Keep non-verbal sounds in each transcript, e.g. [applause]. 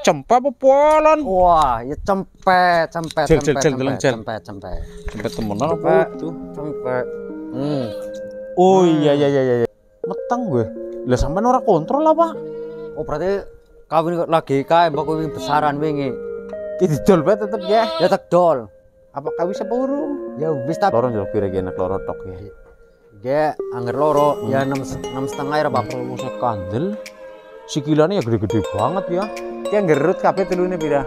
cempe apa polon? Wah, ya cempe, cempe, cempe, cempe, cempe, cempe, cempe, cempe, cempe. Cempe hmm. cempe, Cempe. Oh iya, hmm. iya iya iya iya. Meteng gue. Lah sampean ora kontrol apa? Oh berarti kawin lagi kae mbak kowe besaran wingi. Ki didol bae tetep ya. Ya tak dol. Apa kawin sapa urung? Ya wis tak. Loro yo kira-kira enak loro tok ya. Ya anger loro ya 6 hmm. 6 setengah ya Pak. Kandel. Sikilane ya gede-gede banget ya. Ki gerut kabeh telune pira?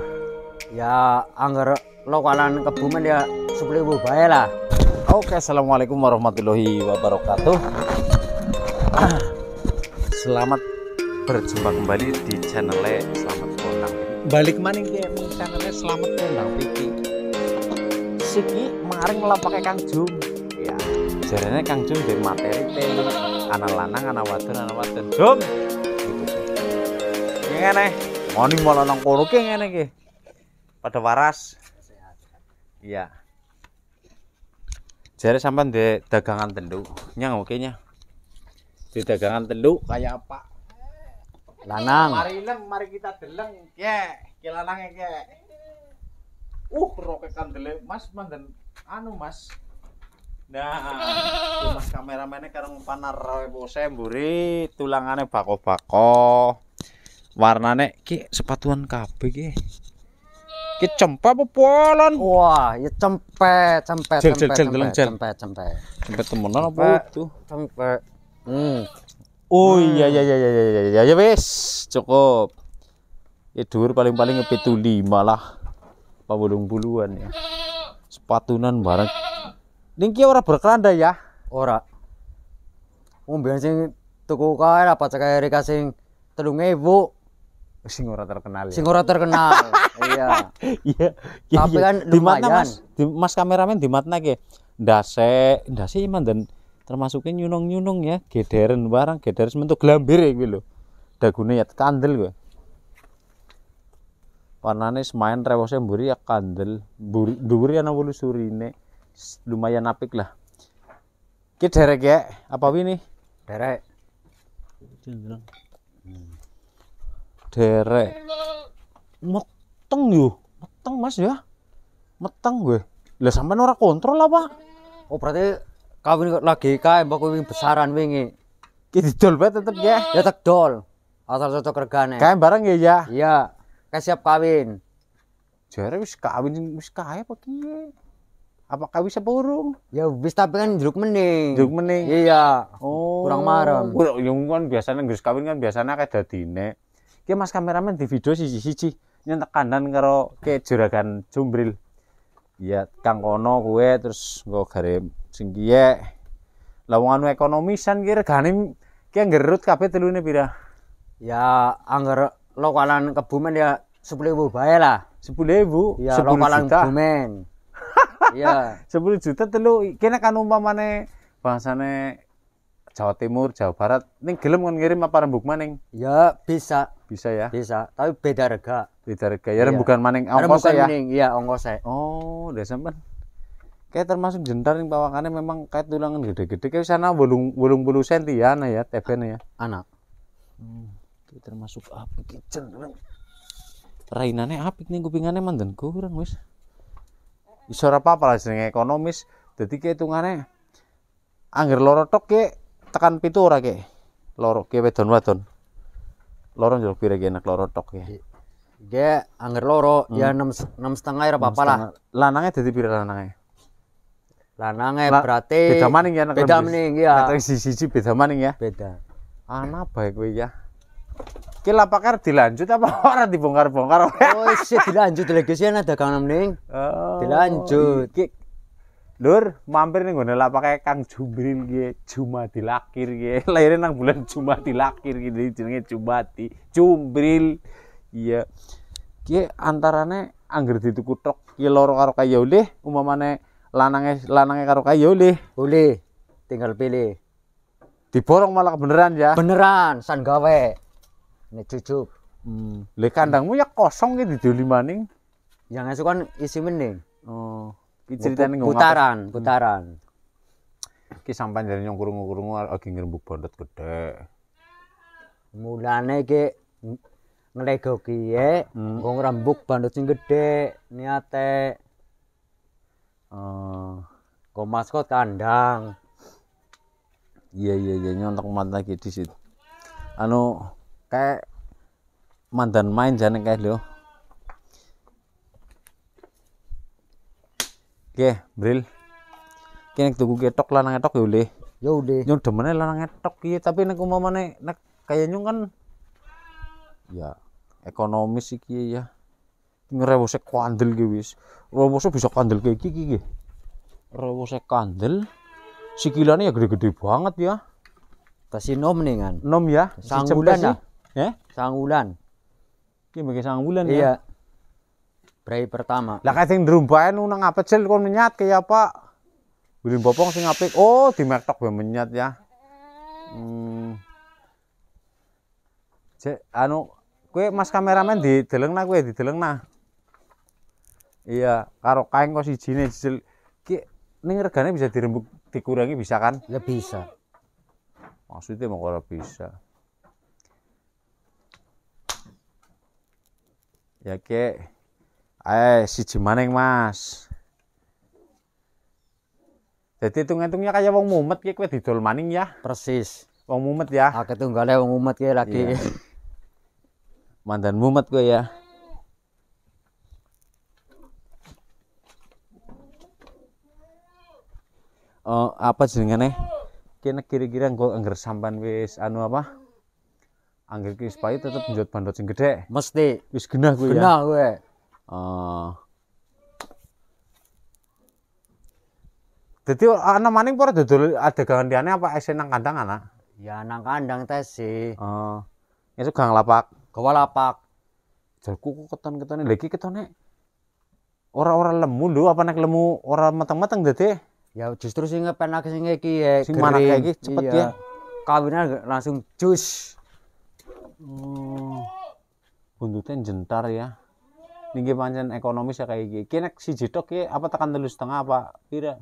Ya anggar lokalan kebumen ya supli ibu bae lah. Oke, assalamualaikum warahmatullahi wabarakatuh. [clears throat] Selamat berjumpa kembali di channel Selamat Kondang. Balik maning ki channelnya Selamat Kondang Piki. Siki maring pakai Kang Jum. Ya, jarene Kang Jum di materi telu anak lanang anak wadon anak wadon. Jum. Gitu sih. Ani malah nang kono ngene ki. Pada waras. Iya. Jare sampean di dagangan tenduk, nyang oke nya. Di dagangan tenduk kayak apa? Lanang. Mari leng, mari kita deleng. Ye, ki lanang ye. Uh, rokekan dele, Mas mandan anu, Mas. Nah, mas kameramennya karo panar rawe bose mburi tulangane bako-bako warna warnane ki sepatuan kabeh ki ki cempe apa polon wah ya cempe cempe cempe, cempe cempe, cempe, cempe, cempe cempe cempe hmm. cempe, cempe oh iya, hmm. iya iya iya iya iya iya ya wis cukup ya dur paling-paling tuh lima lah apa bolong buluan ya sepatunan bareng niki ora berkeranda ya ora wong biyen sing tuku kaya apa cekere kasing telung ewu sing ora terkenal ya. Sing ora terkenal. [laughs] iya. Iya. Ya, Tapi iya. kan di mana Mas? Di Mas kameramen di mana ke? Ndase, ndase iman dan termasuknya nyunung-nyunung ya, gederen barang, gederes bentuk glambir ya kuwi lho. Dagune ya kandel kuwi. Warnane semain rewose mburi ya kandel, mburi dhuwur ana wulu surine. Lumayan apik lah. Ki derek ya, apa wi nih? Derek. Hmm derek meteng yuk, meteng mas ya meteng gue lah sampai ora kontrol apa oh berarti kawin lagi kaya, mbak kowe besaran wingi Kita dol bet tetep ya ya tak dol asal cocok regane Kaya bareng ya ya iya kaya siap kawin jare wis kawin wis kaya apa kaya apa kawin bisa burung? Ya wis tapi kan jeruk mening. Jeruk mening. Iya. Oh. Kurang marem. Kurang yang kan biasanya ngurus kawin kan biasanya kayak dadine ki mas kameramen di video sisi sisi nyentek kanan karo ke juragan jumbril ya kang kono kue terus nggo garim sing kiye lawang anu ekonomisan ki regane ki nggerut kabeh telune pira ya anggar lokalan kebumen ya sepuluh ribu bayar lah ribu ya lokalan juta. kebumen [laughs] ya. juta telu kena kan umpamane bahasane Jawa Timur, Jawa Barat neng gelem kon ngirim apa rembuk maning? Ya bisa. Bisa ya? Bisa, tapi beda rega. Beda rega. Ya, iya. bukan maning ongkos ya. Maning, iya ongkos Oh, udah sampean. Kayak termasuk jentar yang pawakannya memang kayak tulangan gede-gede kayak sana bolong bolong bulu senti ya, nah ya, tebene ya. Anak. Hmm, termasuk apa kitchen. Rainane apik nih kupingannya mandan kurang wis. Iso apa apa lah jenenge ekonomis. Jadi hitungannya angger lorotok kayak tekan pintu ora ke loro ke wedon loro jauh pira enak loro tok ya dia angger loro hmm. ya enam enam setengah ya apa lah lanangnya jadi pira lanangnya lanangnya La, berarti beda maning ya beda maning ya atau sisi sisi beda maning ya beda anak baik gue ya Kila pakar dilanjut apa [laughs] orang dibongkar-bongkar? Oh, iya sih dilanjut lagi ya, sih ada dagang maning. Oh, dilanjut. Ki Lur, mampir nih gue pakai Kang Jumrin gue cuma dilakir gue [laughs] lahirnya nang bulan dilakir Lakir gitu jenenge Jumadi Jumbril iya gue antarane angger tuku tok ki loro karo kaya oleh umpamane lanange lanange karo kaya oleh oleh tinggal pilih diborong malah beneran ya beneran san gawe ini cucuk hmm. le kandangmu ya kosong gitu di maning yang itu kan isi mending oh diceritain ngomong putaran putaran hmm. iki sampean dari nyong kurung kurung lagi ngerembuk bondot gede mulane ke ngelego kie hmm. ngomong rembuk sing gede niate Uh, eh, kok maskot kandang iya iya iya nyontok mantan lagi di situ anu kek mantan main jangan kayak lo Oke, Bril. Kene tuku ketok lanang etok ya udah. Ya udah. Nyung demene lanang etok iki, tapi nek umpamane nek kaya nyung kan ya ekonomis iki ya. ya. Ngrewose kandel ki wis. Rewose bisa kandel ki iki iki. Rewose kandel sikilane ya gede-gede banget ya. Kasih nom nih kan. Nom ya. Sanggulan ya? ya. Eh? Sanggulan. Ki bagi sanggulan ya. Iya. Brai pertama. Lah kae sing ndrumbae nu apa apecil kon menyat kaya apa? Budi bopong sing apik. Oh, di mertok be menyat ya. Hmm. Cek anu kowe Mas kameramen di didelengna kowe didelengna. Iya, karo kain kok sijine jijil. Ki ning regane bisa dirembuk dikurangi bisa kan? Ya bisa. Maksudnya mau kalau bisa. Ya kek eh si maneng mas jadi hitung-hitungnya kayak wong mumet kayak kue didol maning ya persis wong mumet ya ah kali wong mumet ya lagi iya. [laughs] mandan mumet gue ya oh, apa jenengane kene kira-kira engko angger sampan wis anu apa angger ki tetep njot bandot sing gedhe mesti wis genah kuwi ya genah kuwi jadi oh. ah, anak maning pura dodol ada liyane apa esen nang kandang anak? Ya nang kandang tes sih. Heeh. Oh. itu gang lapak. Kau lapak. Jadi kuku keton keton lha keton ketone Orang-orang lemu lu apa nek lemu orang matang meteng dadi. Ya justru sih ngepenak sing iki ya. Sing mana kayak cepet iya. ya. Kawinnya langsung cus. Oh. Buntutnya jentar ya niki pancen ekonomis ya kayak gini kene si jidok ya apa tekan telus setengah apa tidak?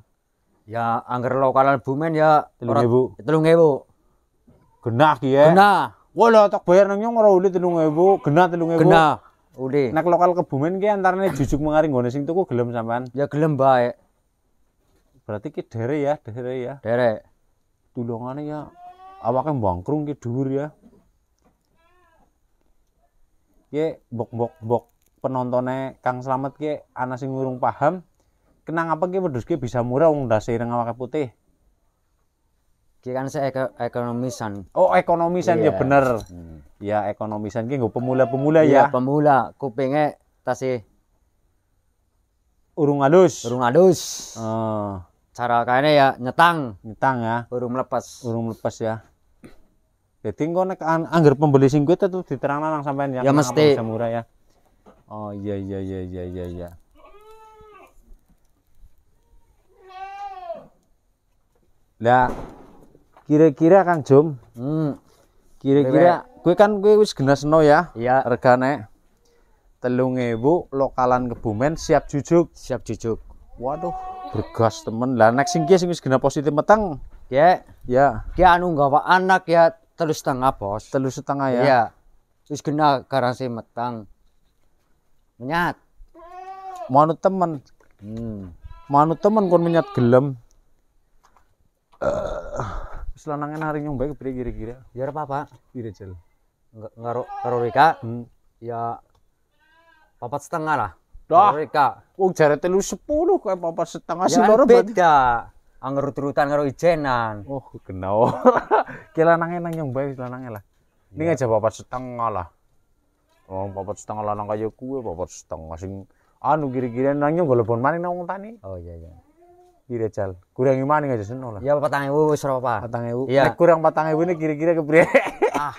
ya angker lokalan bumen ya telung ebu, telung ebu, genah kia, ya genah wala tak bayar nengnya orang udah uli telung ebu, genah telung ebu, genah uli nak lokal kebumen ki nih jujuk mengering nggone sing tuku gelem sampean ya gelem ya, berarti ki dere ya dere ya dere tulungannya, ya awaknya bangkrung ki dur ya ya bok bok bok penontonnya Kang Slamet ki ana sing ngurung paham kenang apa ki wedhus ki bisa murah wong ndase ireng awake putih ki kan saya ekonomisan oh ekonomisan yeah. ya iya. bener hmm. ya ekonomisan ki nggo pemula-pemula ya iya, pemula kupinge tasih urung halus urung halus oh. cara kayaknya ya nyetang nyetang ya urung lepas urung lepas ya jadi kau nek angger pembeli singgut itu diterangkan langsung sampai yang ya, ya mesti murah ya Oh iya iya iya iya iya iya. Lah kira-kira Kang Jum, hmm, kira-kira gue kan gue wis seno ya. Iya. Regane telung ewu lokalan kebumen siap jujuk. Siap jujuk. Waduh, bergas temen. Lah next sing sing wis gena positif meteng. Iya. Ya. Ya. ya anu gawa anak ya terus setengah bos. Terus setengah ya. Iya. Wis gena karang matang. meteng menyat manut temen hmm. manut temen kon menyat gelem uh, eh, selanangan hari nyombay kepri kira-kira ya apa pak kira jel ngaruh karo Rika hmm. ya papat setengah lah dah Rika wong jarak telu sepuluh kayak papat setengah ya, sih kan baru beda angger turutan ngaruh ijenan oh kenal, [laughs] kira nangen nang baik, selanangan lah ini ya. aja papat setengah lah Wong oh, papat setengah lanang kaya kuwe papat setengah sing anu kira-kira nang yo golepon maning nang wong tani. Oh iya iya. Kira jal. Kurangi maning aja seno lah. Ya 4000 wis ora apa. 4000. Ya kurang 4000 ini kira-kira kepriye? Ah.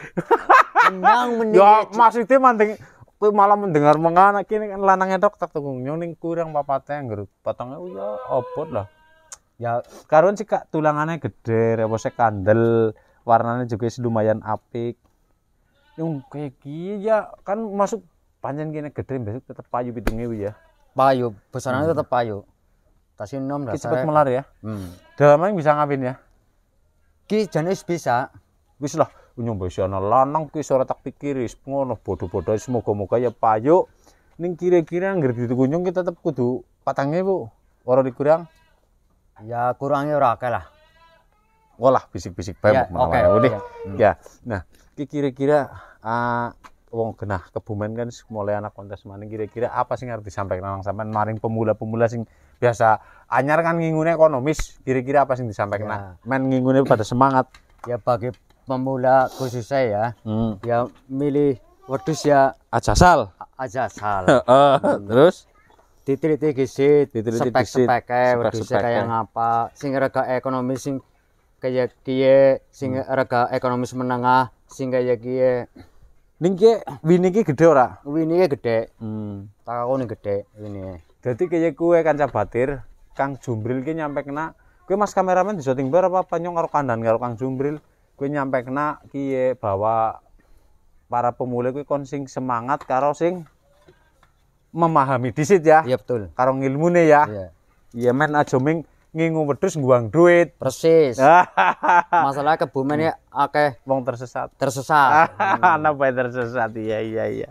Nang [laughs] meniki. Ya masih te manting kuwi malah mendengar mengana kene kan lanang etok tak tunggu nyoning kurang 4000 4000 ya obot lah. Ya karun sik tulangane gede, rewose kandel, warnane juga lumayan apik. yang kayak gini ya kan masuk panjang gini gede besok tetap payu bidungnya ya payu besarannya hmm. tetap payu tas nom dasar cepet melar ya hmm. dalamnya bisa ngapain ya ki jenis bisa wis lah nyoba sana lanang ki suara tak pikiris ngono bodoh-bodoh semoga-moga ya payu ning kira-kira nggih itu kunjung kita tetep kudu patangnya bu orang dikurang ya kurangnya ora lah ngolah bisik-bisik bae ya, menawa okay, ya. hmm. ya. Nah, kira-kira uh, wong genah kebumen kan mulai anak kontes maning kira-kira apa sih harus disampaikan nang sampean maring pemula-pemula sing biasa anyar kan ngingune ekonomis kira-kira apa sing disampaikan Yeah. Ya. men ngingune pada semangat ya bagi pemula saya ya hmm. ya milih wedus ya aja sal aja sal [laughs] oh, hmm. terus diteliti gisit diteliti spek-spek wedusnya kayak ngapa sing rega ekonomi sing kayak kie sing hmm. raga ekonomis menengah sing kayak kie ning kie wini gede ora wini ki gede hmm aku nih gede wini jadi kayak kue kan batir kang jumbril kie nyampe kena kue mas kameramen di shooting bar apa penyong karo kandan karo kang jumbril kue nyampe kena kie bawa para pemula kue konsing semangat karo sing memahami disit ya iya betul karo ngilmune ya iya iya men aja ngingu wedhus nguang duit. Persis. [laughs] Masalah kebumen ya akeh wong tersesat. Tersesat. [laughs] Anak bae tersesat. Iya iya iya.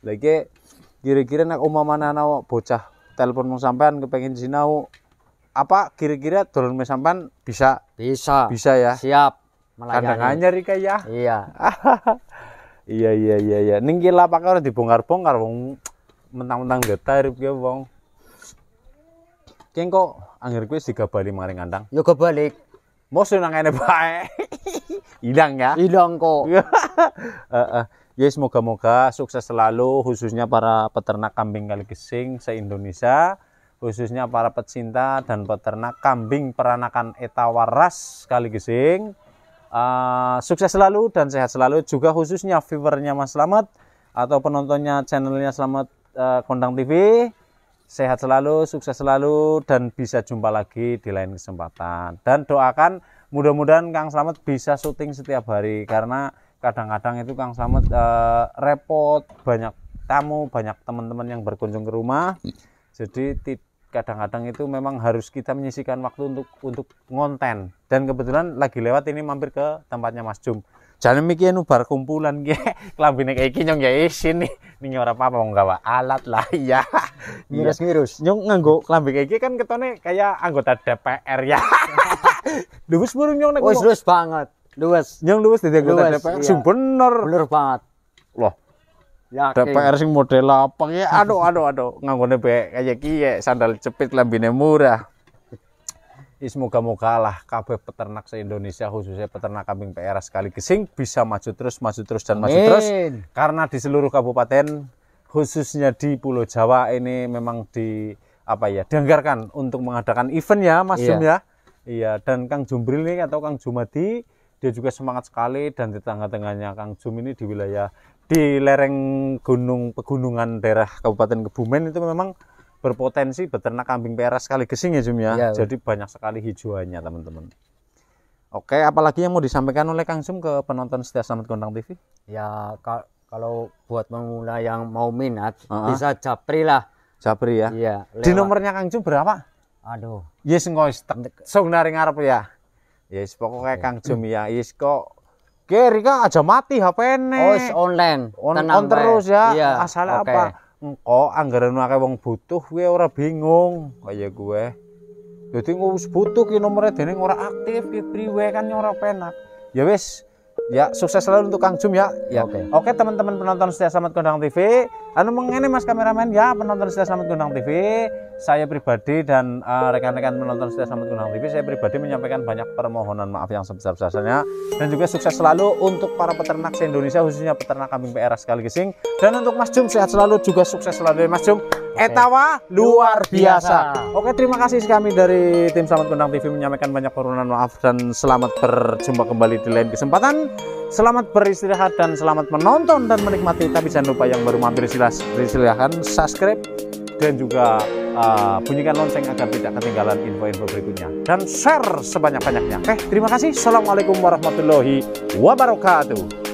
Lagi kira-kira nek umpamane ana bocah telepon mau sampean kepengin sinau apa kira-kira dolan me sampean bisa? Bisa. Bisa ya. Siap. Melayani. Kandang Rika ya. Iya. [laughs] iya iya iya iya. Ning ki lapak ora dibongkar-bongkar wong mentang-mentang getar urip ki wong. Keng kok anggar kuwi balik maring kandang? Ya balik. Mosok nang ene bae. Hilang [laughs] ya? Hilang kok. [laughs] Heeh. uh, uh. Ya yes, moga-moga sukses selalu khususnya para peternak kambing kali gesing se-Indonesia khususnya para pecinta dan peternak kambing peranakan etawaras kali gesing uh, sukses selalu dan sehat selalu juga khususnya viewernya Mas Slamet atau penontonnya channelnya Slamet uh, Kondang TV sehat selalu, sukses selalu, dan bisa jumpa lagi di lain kesempatan. Dan doakan mudah-mudahan Kang Slamet bisa syuting setiap hari karena kadang-kadang itu Kang Slamet uh, repot, banyak tamu, banyak teman-teman yang berkunjung ke rumah. Jadi kadang-kadang itu memang harus kita menyisikan waktu untuk untuk ngonten. Dan kebetulan lagi lewat ini mampir ke tempatnya Mas Jum. Jangan mikir nu bar kumpulan ge [laughs] kelambine kayak iki nyong ya isin nih. Ning ya ora apa-apa wong gawa alat lah [laughs] ya. Ngirus-ngirus. Nyong nganggo klambi iki kan ketone kayak anggota DPR ya. [laughs] Luwes burung nyong nek. luwes banget. Luwes. Nyong luwes dadi anggota DPR. Iya. Sing bener. Bener banget. Loh, Yakin. DPR sing model apa ya aduh aduh aduh nganggone be kayak iki sandal jepit lambine murah Semoga moga lah kabeh peternak se-Indonesia khususnya peternak kambing PR sekali gesing bisa maju terus, maju terus dan Amin. maju terus karena di seluruh kabupaten khususnya di Pulau Jawa ini memang di apa ya dianggarkan untuk mengadakan event ya Mas iya. ya. Iya dan Kang Jumbril ini atau Kang Jumadi dia juga semangat sekali dan di tengah-tengahnya Kang Jum ini di wilayah di lereng gunung pegunungan daerah Kabupaten Kebumen itu memang berpotensi beternak kambing perak sekali gesing ya Zoom ya. ya. Jadi banyak sekali hijauannya teman-teman. Oke, apalagi yang mau disampaikan oleh Kang Zoom ke penonton setia Selamat Kondang TV? Ya kalau buat pemula yang mau minat uh -huh. bisa japri lah. Japri ya. Iya. Di nomornya Kang Zoom berapa? Aduh. Yes ngois tek. Sung naring arep ya. Yes pokoknya Kang Zoom ya. Yes kok Oke, Rika aja mati hp nya Oh, online. On, on terus ya. Iya. Asalnya okay. apa? engko anggaran akeh wong butuh kuwi ora bingung kaya gue dadi ngurus butuh ki nomere dene ora aktif ki priwe kan ora penak ya wis ya sukses selalu untuk Kang Jum ya ya oke okay. oke okay, teman-teman penonton setia selamat kondang TV Halo anu mengenai Mas kameramen ya penonton Setia Selamat Gondang TV, saya pribadi dan eh, rekan-rekan uh, penonton Setia Selamat Gondang TV, saya pribadi menyampaikan banyak permohonan maaf yang sebesar-besarnya dan juga sukses selalu untuk para peternak se-Indonesia khususnya peternak kambing PR sekali gising dan untuk Mas Jum sehat selalu juga sukses selalu ya, Mas Jum. Oke. Etawa luar biasa. biasa. Oke, terima kasih kami dari tim Selamat Gondang TV menyampaikan banyak permohonan maaf dan selamat berjumpa kembali di lain kesempatan. Selamat beristirahat dan selamat menonton dan menikmati. Tapi jangan lupa yang baru mampir silahkan subscribe dan juga uh, bunyikan lonceng agar tidak ketinggalan info-info berikutnya. Dan share sebanyak-banyaknya. Oke, terima kasih. Assalamualaikum warahmatullahi wabarakatuh.